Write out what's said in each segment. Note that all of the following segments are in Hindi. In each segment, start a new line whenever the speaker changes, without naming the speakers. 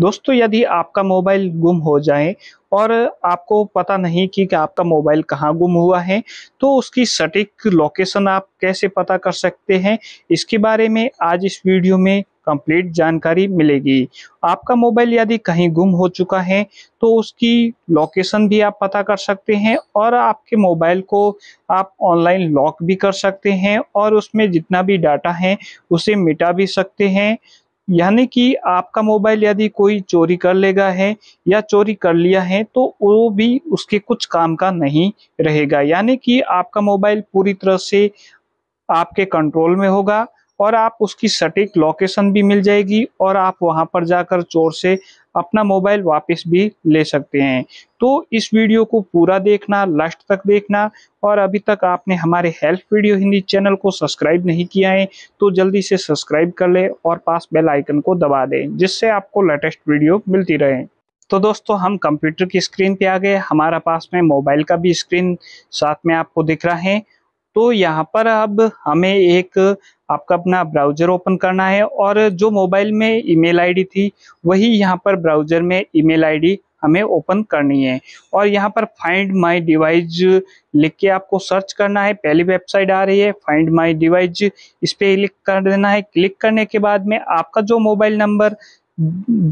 दोस्तों यदि आपका मोबाइल गुम हो जाए और आपको पता नहीं कि, कि आपका मोबाइल कहाँ गुम हुआ है तो उसकी सटीक लोकेशन आप कैसे पता कर सकते हैं इसके बारे में आज इस वीडियो में कंप्लीट जानकारी मिलेगी आपका मोबाइल यदि कहीं गुम हो चुका है तो उसकी लोकेशन भी आप पता कर सकते हैं और आपके मोबाइल को आप ऑनलाइन लॉक भी कर सकते हैं और उसमें जितना भी डाटा है उसे मिटा भी सकते हैं यानी कि आपका मोबाइल यदि कोई चोरी कर लेगा है या चोरी कर लिया है तो वो भी उसके कुछ काम का नहीं रहेगा यानी कि आपका मोबाइल पूरी तरह से आपके कंट्रोल में होगा और आप उसकी सटीक लोकेशन भी मिल जाएगी और आप वहां पर जाकर चोर से अपना मोबाइल वापस भी ले सकते हैं तो इस वीडियो को पूरा देखना लास्ट तक देखना और अभी तक आपने हमारे हेल्प वीडियो हिंदी चैनल को सब्सक्राइब नहीं किया है तो जल्दी से सब्सक्राइब कर ले और पास बेल आइकन को दबा दें जिससे आपको लेटेस्ट वीडियो मिलती रहे तो दोस्तों हम कंप्यूटर की स्क्रीन पे आ गए हमारा पास में मोबाइल का भी स्क्रीन साथ में आपको दिख रहा है तो यहाँ पर अब हमें एक आपका अपना ब्राउजर ओपन करना है और जो मोबाइल में ईमेल आईडी थी वही यहाँ पर ब्राउजर में ईमेल आईडी हमें ओपन करनी है और यहाँ पर फाइंड माई डिवाइज लिख के आपको सर्च करना है पहली वेबसाइट आ रही है फाइंड माई डिवाइज इस पर क्लिक कर देना है क्लिक करने के बाद में आपका जो मोबाइल नंबर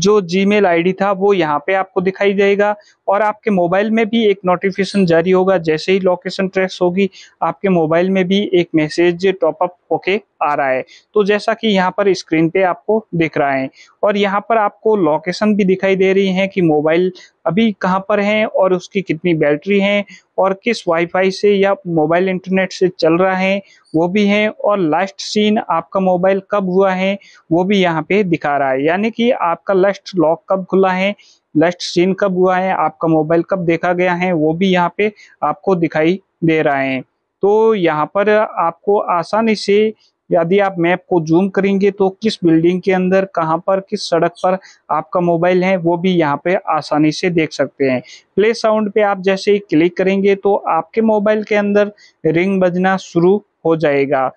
जो जीमेल आईडी था वो यहाँ पे आपको दिखाई देगा और आपके मोबाइल में भी एक नोटिफिकेशन जारी होगा जैसे ही लोकेशन ट्रेस होगी आपके मोबाइल में भी एक मैसेज टॉपअप होके आ रहा है तो जैसा कि यहाँ पर स्क्रीन पे आपको दिख रहा है और यहाँ पर आपको लोकेशन भी दिखाई दे रही है कि मोबाइल अभी कहाँ पर है और उसकी कितनी बैटरी है और किस वाईफाई से या मोबाइल इंटरनेट से चल रहा है वो भी है और लास्ट सीन आपका मोबाइल कब हुआ है वो भी यहाँ पे दिखा रहा है यानी कि आपका लास्ट लॉक कब खुला है लास्ट सीन कब हुआ है आपका मोबाइल कब देखा गया है वो भी यहाँ पे आपको दिखाई दे रहा है तो यहाँ पर आपको आसानी से यदि आप मैप को जूम करेंगे तो किस बिल्डिंग के अंदर कहां पर किस सड़क पर आपका मोबाइल है वो भी यहां पे आसानी से देख सकते हैं प्ले साउंड पे आप जैसे ही क्लिक करेंगे तो आपके मोबाइल के अंदर रिंग बजना शुरू हो जाएगा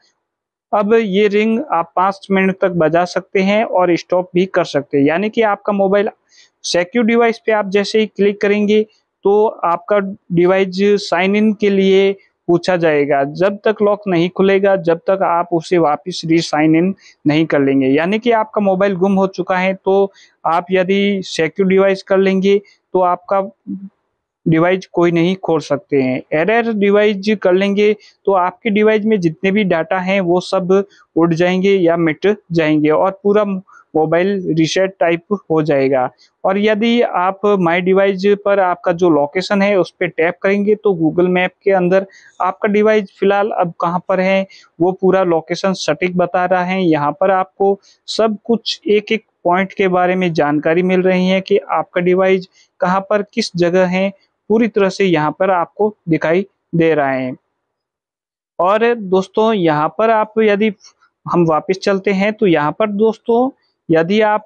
अब ये रिंग आप पांच मिनट तक बजा सकते हैं और स्टॉप भी कर सकते हैं यानी कि आपका मोबाइल सेक्यू डिवाइस पे आप जैसे ही क्लिक करेंगे तो आपका डिवाइस साइन इन के लिए पूछा जाएगा जब तक लॉक नहीं खुलेगा जब तक आप उसे वापस री साइन इन नहीं कर लेंगे यानी कि आपका मोबाइल गुम हो चुका है तो आप यदि सिक्योर डिवाइस कर लेंगे तो आपका डिवाइस कोई नहीं खोल सकते हैं एरर डिवाइस कर लेंगे तो आपके डिवाइस में जितने भी डाटा हैं वो सब उड़ जाएंगे या मिट जाएंगे और पूरा मोबाइल रिसेट टाइप हो जाएगा और यदि आप माई डिवाइस पर आपका जो लोकेशन है उस पर टैप करेंगे तो गूगल मैप के अंदर आपका डिवाइस फिलहाल अब कहाँ पर है वो पूरा लोकेशन सटीक बता रहा है यहाँ पर आपको सब कुछ एक एक पॉइंट के बारे में जानकारी मिल रही है कि आपका डिवाइस कहाँ पर किस जगह है पूरी तरह से यहाँ पर आपको दिखाई दे रहा है और दोस्तों यहाँ पर आप यदि हम वापस चलते हैं तो यहाँ पर दोस्तों यदि आप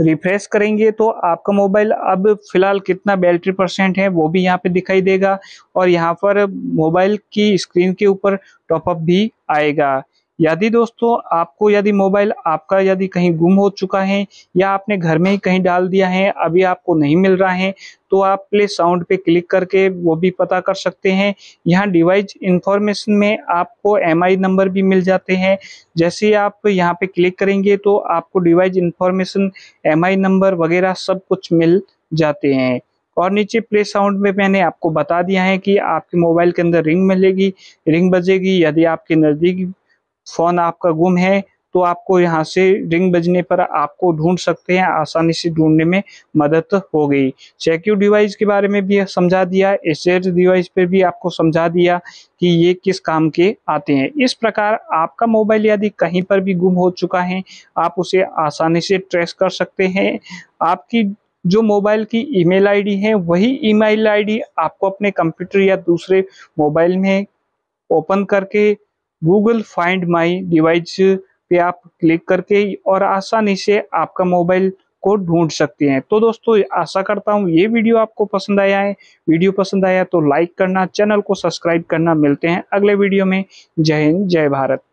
रिफ्रेश करेंगे तो आपका मोबाइल अब फिलहाल कितना बैटरी परसेंट है वो भी यहाँ पे दिखाई देगा और यहाँ पर मोबाइल की स्क्रीन के ऊपर टॉपअप भी आएगा यदि दोस्तों आपको यदि मोबाइल आपका यदि कहीं गुम हो चुका है या आपने घर में ही कहीं डाल दिया है अभी आपको नहीं मिल रहा है तो आप प्ले साउंड पे क्लिक करके वो भी पता कर सकते हैं यहाँ डिवाइस इंफॉर्मेशन में आपको एम नंबर भी मिल जाते हैं जैसे आप यहाँ पे क्लिक करेंगे तो आपको डिवाइस इंफॉर्मेशन एम नंबर वगैरह सब कुछ मिल जाते हैं और नीचे प्ले साउंड में मैंने आपको बता दिया है कि आपके मोबाइल के अंदर रिंग मिलेगी रिंग बजेगी यदि आपके नज़दीक फोन आपका गुम है तो आपको यहाँ से रिंग बजने पर आपको ढूंढ सकते हैं आसानी से ढूंढने में मदद हो गई सेक्यू डिवाइस के बारे में भी समझा दिया एसेट डिवाइस पर भी आपको समझा दिया कि ये किस काम के आते हैं इस प्रकार आपका मोबाइल यदि कहीं पर भी गुम हो चुका है आप उसे आसानी से ट्रेस कर सकते हैं आपकी जो मोबाइल की ईमेल आईडी है वही ईमेल आईडी आपको अपने कंप्यूटर या दूसरे मोबाइल में ओपन करके गूगल फाइंड माई डिवाइस पे आप क्लिक करके और आसानी से आपका मोबाइल को ढूंढ सकते हैं तो दोस्तों आशा करता हूँ ये वीडियो आपको पसंद आया है वीडियो पसंद आया तो लाइक करना चैनल को सब्सक्राइब करना मिलते हैं अगले वीडियो में जय हिंद जय भारत